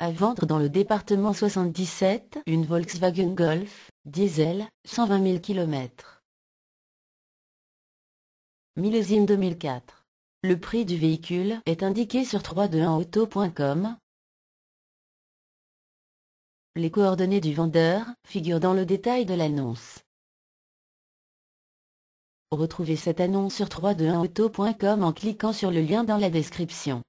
À vendre dans le département 77 une Volkswagen Golf, diesel, 120 000 km. Millésime 2004. Le prix du véhicule est indiqué sur 321auto.com. Les coordonnées du vendeur figurent dans le détail de l'annonce. Retrouvez cette annonce sur 321auto.com en cliquant sur le lien dans la description.